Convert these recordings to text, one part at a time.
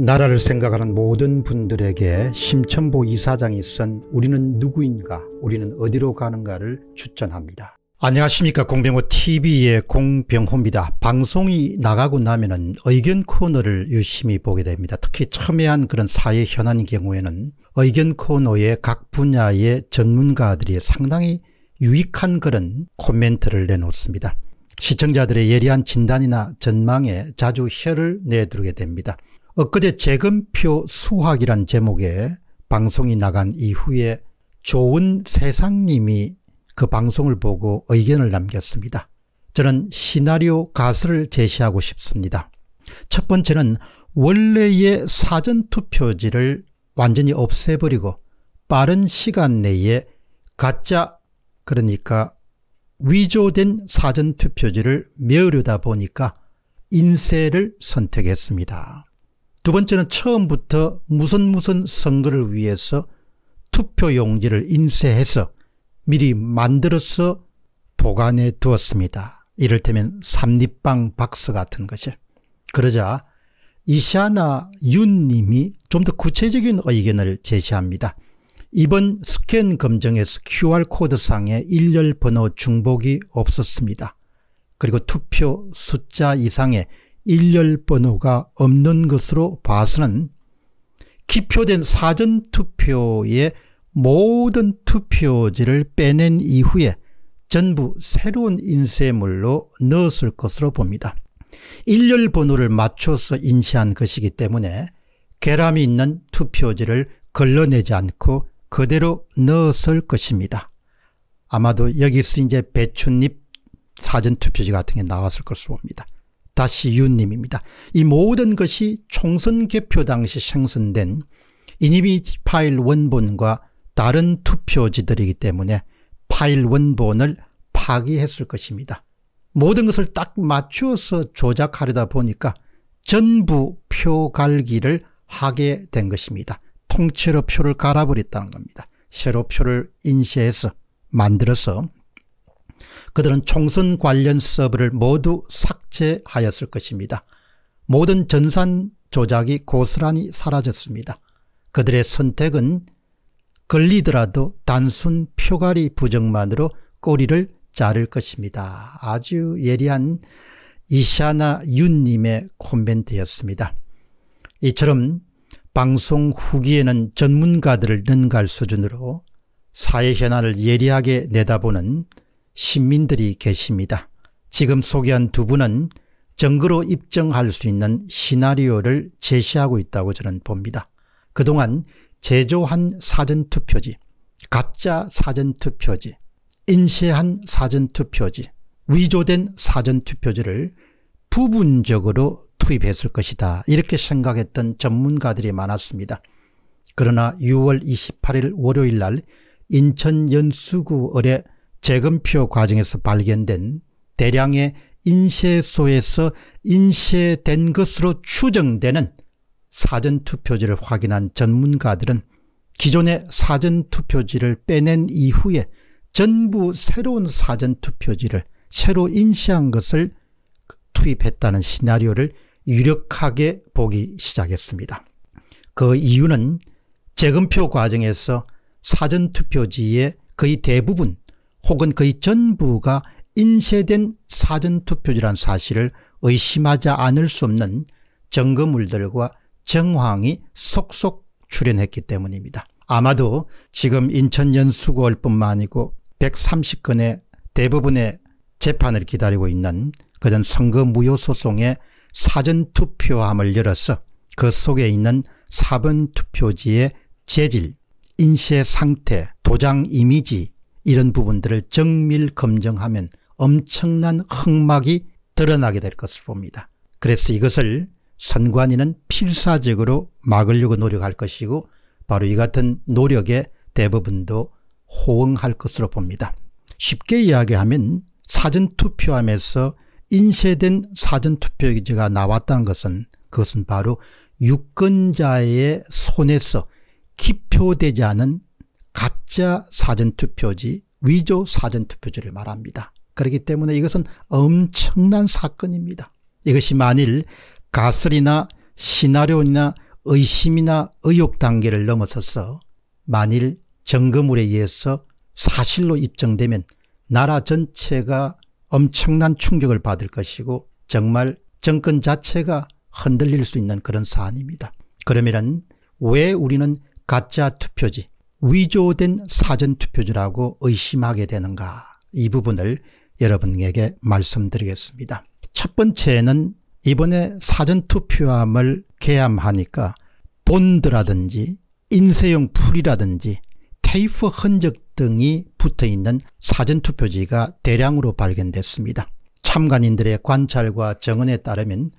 나라를 생각하는 모든 분들에게 심천보 이사장이 쓴 우리는 누구인가 우리는 어디로 가는가를 추천합니다. 안녕하십니까 공병호TV의 공병호입니다. 방송이 나가고 나면 은 의견 코너를 유심히 보게 됩니다. 특히 첨예한 그런 사회 현안인 경우에는 의견 코너의 각 분야의 전문가들이 상당히 유익한 그런 코멘트를 내놓습니다. 시청자들의 예리한 진단이나 전망에 자주 혀를 내두르게 됩니다. 엊그제 재검표 수학이란 제목의 방송이 나간 이후에 좋은 세상님이 그 방송을 보고 의견을 남겼습니다. 저는 시나리오 가설을 제시하고 싶습니다. 첫 번째는 원래의 사전투표지를 완전히 없애버리고 빠른 시간 내에 가짜 그러니까 위조된 사전투표지를 메우려다 보니까 인쇄를 선택했습니다. 두 번째는 처음부터 무슨 무슨 선거를 위해서 투표 용지를 인쇄해서 미리 만들어서 보관해 두었습니다. 이를테면 삼립방 박스 같은 것이. 그러자 이샤나 윤님이 좀 더 구체적인 의견을 제시합니다. 이번 스캔 검증에서 QR코드상에 일렬 번호 중복이 없었습니다. 그리고 투표 숫자 이상의 일렬 번호가 없는 것으로 봐서는 기표된 사전투표의 모든 투표지를 빼낸 이후에 전부 새로운 인쇄물로 넣었을 것으로 봅니다. 일렬 번호를 맞춰서 인쇄한 것이기 때문에 계람이 있는 투표지를 걸러내지 않고 그대로 넣었을 것입니다. 아마도 여기서 이제 배춧잎 사전투표지 같은 게 나왔을 것으로 봅니다. 다시 윤님입니다. 이 모든 것이 총선 개표 당시 생성된 이미지 파일 원본과 다른 투표지들이기 때문에 파일 원본을 파기했을 것입니다. 모든 것을 딱 맞추어서 조작하려다 보니까 전부 표 갈기를 하게 된 것입니다. 통째로 표를 갈아버렸다는 겁니다. 새로 표를 인쇄해서 만들어서 그들은 총선 관련 서버를 모두 삭제하였을 것입니다. 모든 전산 조작이 고스란히 사라졌습니다. 그들의 선택은 걸리더라도 단순 표가리 부정만으로 꼬리를 자를 것입니다. 아주 예리한 이샤나 윤님의 코멘트였습니다. 이처럼 방송 후기에는 전문가들을 능가 수준으로 사회 현안을 예리하게 내다보는 시민들이 계십니다. 지금 소개한 두 분은 정거로 입증할 수 있는 시나리오를 제시하고 있다고 저는 봅니다. 그동안 제조한 사전투표지, 가짜 사전투표지, 인쇄한 사전투표지, 위조된 사전투표지를 부분적으로 투입했을 것이다. 이렇게 생각했던 전문가들이 많았습니다. 그러나 6월 28일 월요일 날 인천 연수구 을에 재검표 과정에서 발견된 대량의 인쇄소에서 인쇄된 것으로 추정되는 사전투표지를 확인한 전문가들은 기존의 사전투표지를 빼낸 이후에 전부 새로운 사전투표지를 새로 인쇄한 것을 투입했다는 시나리오를 유력하게 보기 시작했습니다. 그 이유는 재검표 과정에서 사전투표지의 거의 대부분 혹은 거의 전부가 인쇄된 사전투표지란 사실을 의심하지 않을 수 없는 점거물들과 정황이 속속 출현했기 때문입니다. 아마도 지금 인천연수구월 뿐만 아니고 130건의 대부분의 재판을 기다리고 있는 그전 선거 무효 소송의 사전투표함을 열어서 그 속에 있는 사번투표지의 재질, 인쇄 상태, 도장 이미지, 이런 부분들을 정밀 검증하면 엄청난 흑막이 드러나게 될 것을 봅니다. 그래서 이것을 선관위는 필사적으로 막으려고 노력할 것이고 바로 이 같은 노력의 대부분도 호응할 것으로 봅니다. 쉽게 이야기하면 사전투표함에서 인쇄된 사전투표지가 나왔다는 것은 그것은 바로 유권자의 손에서 기표되지 않은 가짜 사전투표지, 위조 사전투표지를 말합니다. 그렇기 때문에 이것은 엄청난 사건입니다. 이것이 만일 가설이나 시나리오나 의심이나 의혹 단계를 넘어서서 만일 점검물에 의해서 사실로 입증되면 나라 전체가 엄청난 충격을 받을 것이고 정말 정권 자체가 흔들릴 수 있는 그런 사안입니다. 그러면 왜 우리는 가짜 투표지 위조된 사전투표지라고 의심하게 되는가 이 부분을 여러분에게 말씀드리겠습니다. 첫 번째는 이번에 사전투표함을 개함하니까 본드라든지 인쇄용 풀이라든지 테이프 흔적 등이 붙어있는 사전투표지가 대량으로 발견됐습니다. 참관인들의 관찰과 정언에 따르면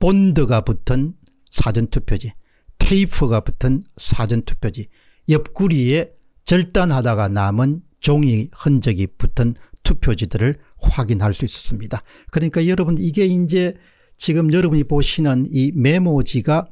본드가 붙은 사전투표지, 테이프가 붙은 사전투표지, 옆구리에 절단하다가 남은 종이 흔적이 붙은 투표지들을 확인할 수 있었습니다. 그러니까 여러분 이게 이제 지금 여러분이 보시는 이 메모지가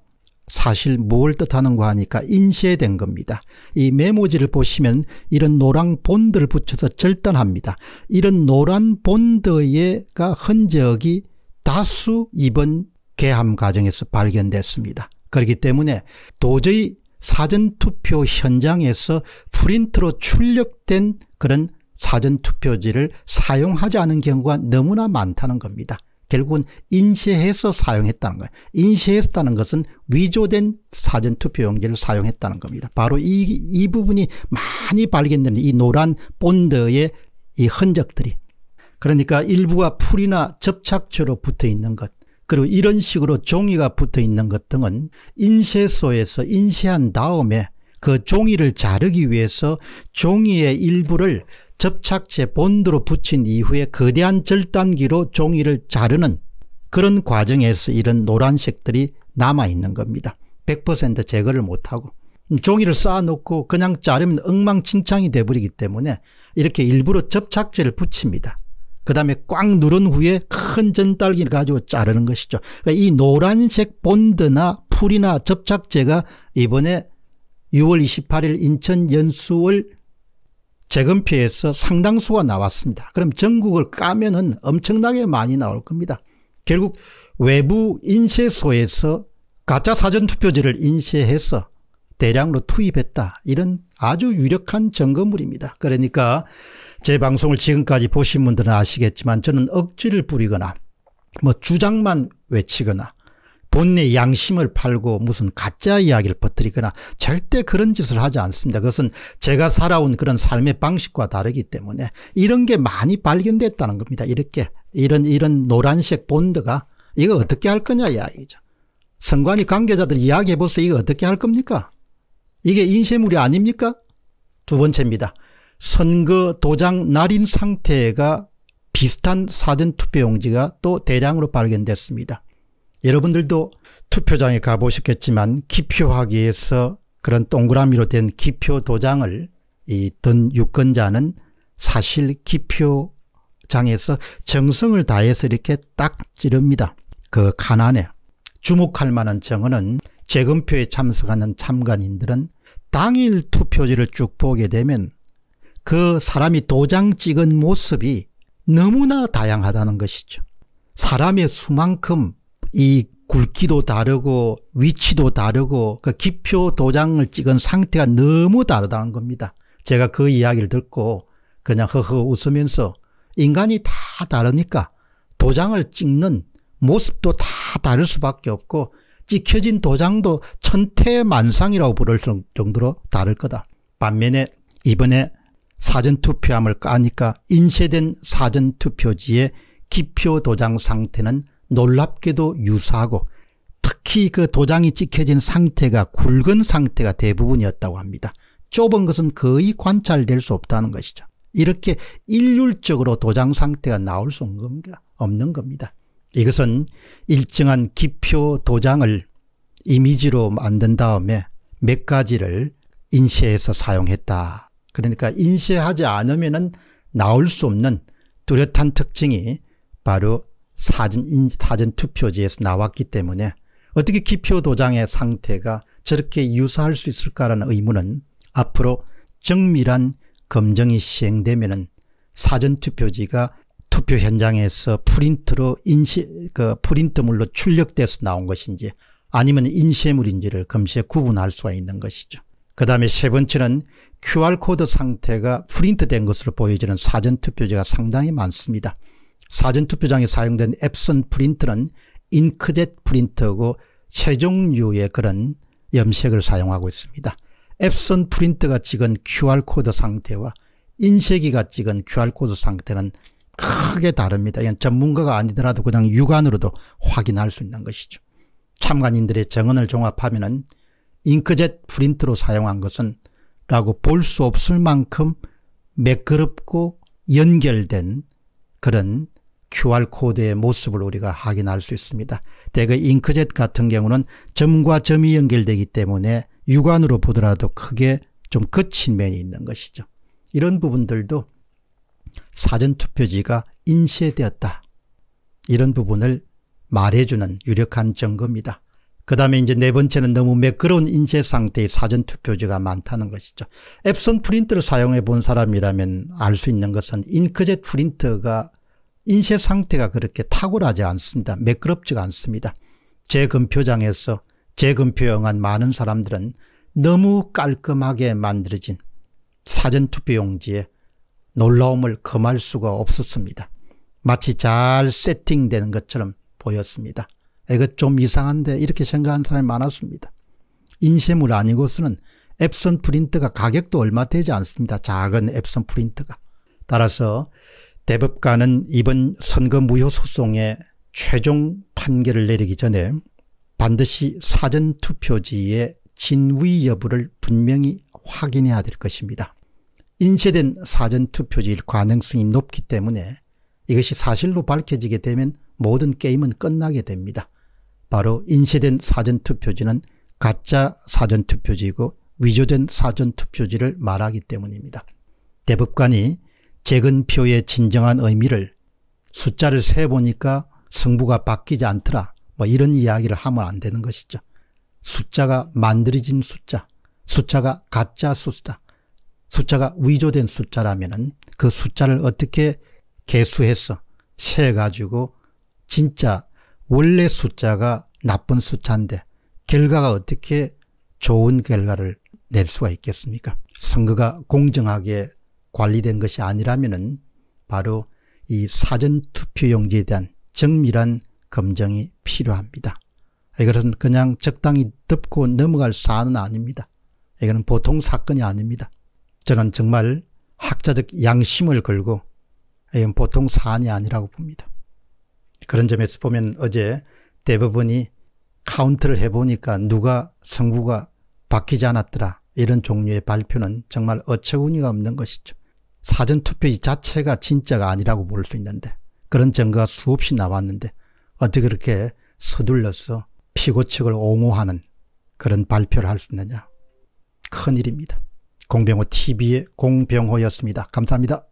사실 뭘뜻하는가 하니까 인쇄된 겁니다. 이 메모지를 보시면 이런 노란 본드를 붙여서 절단합니다. 이런 노란 본드에 흔적이 다수 이번 개함 과정에서 발견됐습니다. 그렇기 때문에 도저히 사전투표 현장에서 프린트로 출력된 그런 사전투표지를 사용하지 않은 경우가 너무나 많다는 겁니다. 결국은 인쇄해서 사용했다는 거예요. 인쇄했다는 것은 위조된 사전투표용지를 사용했다는 겁니다. 바로 이, 이 부분이 많이 발견됩니다. 이 노란 본드의 이 흔적들이. 그러니까 일부가 풀이나 접착제로 붙어 있는 것 그리고 이런 식으로 종이가 붙어 있는 것 등은 인쇄소에서 인쇄한 다음에 그 종이를 자르기 위해서 종이의 일부를 접착제 본드로 붙인 이후에 거대한 절단기로 종이를 자르는 그런 과정에서 이런 노란색들이 남아있는 겁니다. 100% 제거를 못하고 종이를 쌓아놓고 그냥 자르면 엉망진창이 돼버리기 때문에 이렇게 일부러 접착제를 붙입니다. 그 다음에 꽉 누른 후에 큰 전달기를 가지고 자르는 것이죠. 그러니까 이 노란색 본드나 풀이나 접착제가 이번에 6월 28일 인천 연수월 재검표에서 상당수가 나왔습니다. 그럼 전국을 까면은 엄청나게 많이 나올 겁니다. 결국 외부 인쇄소에서 가짜 사전투표지를 인쇄해서 대량으로 투입했다. 이런 아주 유력한 증거물입니다. 그러니까 제 방송을 지금까지 보신 분들은 아시겠지만 저는 억지를 부리거나 뭐 주장만 외치거나 본래 양심을 팔고 무슨 가짜 이야기를 퍼뜨리거나 절대 그런 짓을 하지 않습니다. 그것은 제가 살아온 그런 삶의 방식과 다르기 때문에 이런 게 많이 발견됐다는 겁니다. 이렇게 이런 이런 노란색 본드가 이거 어떻게 할 거냐 이야기죠. 선관위 관계자들 이야기해 보세요. 이거 어떻게 할 겁니까? 이게 인쇄물이 아닙니까? 두 번째입니다. 선거 도장 날인 상태가 비슷한 사전투표용지가 또 대량으로 발견됐습니다. 여러분들도 투표장에 가보셨겠지만 기표하기에서 그런 동그라미로 된 기표 도장을 이든 유권자는 사실 기표장에서 정성을 다해서 이렇게 딱 찌릅니다. 그 가난에 주목할 만한 정언은 재검표에 참석하는 참관인들은 당일 투표지를 쭉 보게 되면 그 사람이 도장 찍은 모습이 너무나 다양하다는 것이죠. 사람의 수만큼 이 굵기도 다르고 위치도 다르고 그 기표 도장을 찍은 상태가 너무 다르다는 겁니다. 제가 그 이야기를 듣고 그냥 허허 웃으면서 인간이 다 다르니까 도장을 찍는 모습도 다 다를 수밖에 없고 찍혀진 도장도 천태만상이라고 부를 정도로 다를 거다. 반면에 이번에 사전투표함을 까니까 인쇄된 사전투표지의 기표 도장 상태는 놀랍게도 유사하고 특히 그 도장이 찍혀진 상태가 굵은 상태가 대부분이었다고 합니다. 좁은 것은 거의 관찰될 수 없다는 것이죠. 이렇게 일률적으로 도장 상태가 나올 수 없는 겁니다. 이것은 일정한 기표 도장을 이미지로 만든 다음에 몇 가지를 인쇄해서 사용했다 그러니까 인쇄하지 않으면은 나올 수 없는 뚜렷한 특징이 바로 사전, 사전 투표지에서 나왔기 때문에 어떻게 기표 도장의 상태가 저렇게 유사할 수 있을까라는 의문은 앞으로 정밀한 검증이 시행되면은 사전 투표지가 투표 현장에서 프린트로 인시 그 프린트물로 출력돼서 나온 것인지 아니면 인쇄물인지를 검시에 구분할 수가 있는 것이죠. 그 다음에 세 번째는 QR코드 상태가 프린트된 것으로 보여지는 사전투표지가 상당히 많습니다. 사전투표장에 사용된 앱슨 프린트는 잉크젯 프린트고 세종류의 그런 염색을 사용하고 있습니다. 앱슨 프린트가 찍은 QR코드 상태와 인쇄기가 찍은 QR코드 상태는 크게 다릅니다. 이건 전문가가 아니더라도 그냥 육안으로도 확인할 수 있는 것이죠. 참관인들의 정언을 종합하면 잉크젯 프린트로 사용한 것은 라고 볼 수 없을 만큼 매끄럽고 연결된 그런 QR코드의 모습을 우리가 확인할 수 있습니다. 대개 잉크젯 같은 경우는 점과 점이 연결되기 때문에 육안으로 보더라도 크게 좀 거친 면이 있는 것이죠. 이런 부분들도 사전투표지가 인쇄되었다. 이런 부분을 말해주는 유력한 증거입니다. 그 다음에 이제 네 번째는 너무 매끄러운 인쇄 상태의 사전투표지가 많다는 것이죠. 앱손 프린트를 사용해 본 사람이라면 알 수 있는 것은 잉크젯 프린트가 인쇄 상태가 그렇게 탁월하지 않습니다. 매끄럽지가 않습니다. 재 금표장에서 재 금표용한 많은 사람들은 너무 깔끔하게 만들어진 사전투표용지에 놀라움을 금할 수가 없었습니다. 마치 잘 세팅된 것처럼 보였습니다. 이거 좀 이상한데 이렇게 생각하는 사람이 많았습니다. 인쇄물 아니고서는 앱선 프린트가 가격도 얼마 되지 않습니다. 작은 앱선 프린트가. 따라서 대법관은 이번 선거 무효 소송의 최종 판결을 내리기 전에 반드시 사전투표지의 진위 여부를 분명히 확인해야 될 것입니다. 인쇄된 사전투표지일 가능성이 높기 때문에 이것이 사실로 밝혀지게 되면 모든 게임은 끝나게 됩니다. 바로 인쇄된 사전투표지는 가짜 사전투표지이고 위조된 사전투표지를 말하기 때문입니다. 대법관이 재근표의 진정한 의미를 숫자를 세보니까 승부가 바뀌지 않더라 뭐 이런 이야기를 하면 안 되는 것이죠. 숫자가 만들어진 숫자, 숫자가 가짜 숫자, 숫자가 위조된 숫자라면 그 숫자를 어떻게 개수해서 세가지고 진짜 원래 숫자가 나쁜 숫자인데 결과가 어떻게 좋은 결과를 낼 수가 있겠습니까? 선거가 공정하게 관리된 것이 아니라면 바로 이 사전투표용지에 대한 정밀한 검증이 필요합니다. 이것은 그냥 적당히 덮고 넘어갈 사안은 아닙니다. 이거는 보통 사건이 아닙니다. 저는 정말 학자적 양심을 걸고 이건 보통 사안이 아니라고 봅니다. 그런 점에서 보면 어제 대부분이 카운트를 해보니까 누가 선구가 바뀌지 않았더라 이런 종류의 발표는 정말 어처구니가 없는 것이죠. 사전투표 이 자체가 진짜가 아니라고 볼 수 있는데 그런 증거가 수없이 나왔는데 어떻게 그렇게 서둘러서 피고 측을 옹호하는 그런 발표를 할 수 있느냐. 큰일입니다. 공병호 TV의 공병호였습니다. 감사합니다.